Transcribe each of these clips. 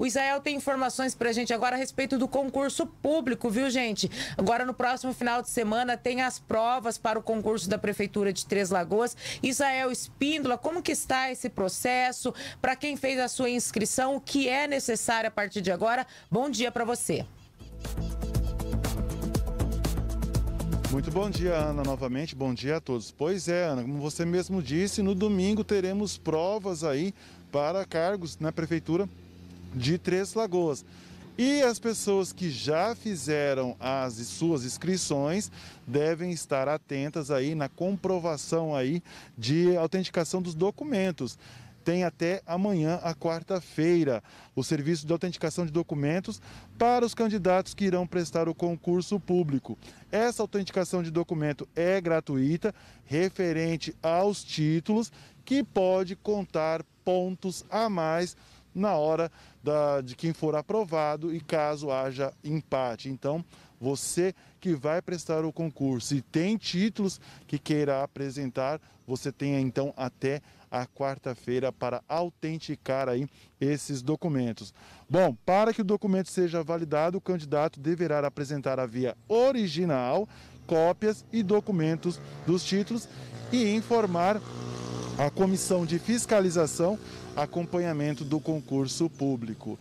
O Israel tem informações pra gente agora a respeito do concurso público, viu, gente? Agora no próximo final de semana tem as provas para o concurso da Prefeitura de Três Lagoas. Israel Espíndola, como que está esse processo? Para quem fez a sua inscrição, o que é necessário a partir de agora? Bom dia para você. Muito bom dia, Ana, novamente. Bom dia a todos. Pois é, Ana, como você mesmo disse, no domingo teremos provas aí para cargos na prefeitura de Três Lagoas. E as pessoas que já fizeram as suas inscrições devem estar atentas aí na comprovação aí de autenticação dos documentos tem até amanhã, a quarta-feira, o serviço de autenticação de documentos para os candidatos que irão prestar o concurso público. Essa autenticação de documento é gratuita, referente aos títulos, que pode contar pontos a mais na hora da, de quem for aprovado e caso haja empate. Então, você que vai prestar o concurso e tem títulos que queira apresentar, você tem então até a quarta-feira para autenticar aí esses documentos. Bom, para que o documento seja validado, o candidato deverá apresentar a via original, cópias e documentos dos títulos e informar a comissão de fiscalização, acompanhamento do concurso público.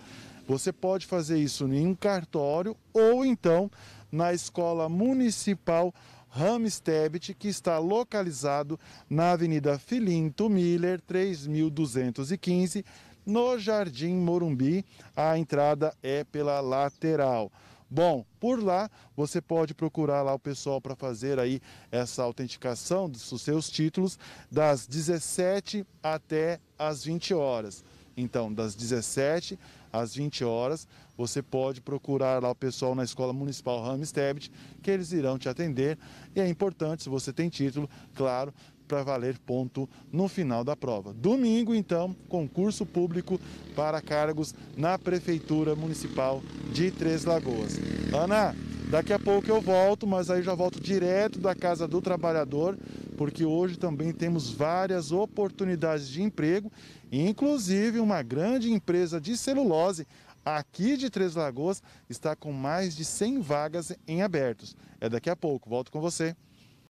Você pode fazer isso em um cartório ou então na escola municipal Ramstebit, que está localizado na Avenida Filinto Miller, 3215, no Jardim Morumbi. A entrada é pela lateral. Bom, por lá você pode procurar lá o pessoal para fazer aí essa autenticação dos seus títulos das 17 até as 20 horas. Então, das 17 às 20 horas, você pode procurar lá o pessoal na Escola Municipal Ramstebit, que eles irão te atender. E é importante, se você tem título, claro, para valer ponto no final da prova. Domingo, então, concurso público para cargos na Prefeitura Municipal de Três Lagoas. Ana, daqui a pouco eu volto, mas aí já volto direto da Casa do Trabalhador, porque hoje também temos várias oportunidades de emprego, inclusive uma grande empresa de celulose aqui de Três Lagoas está com mais de 100 vagas em abertos. É daqui a pouco, volto com você.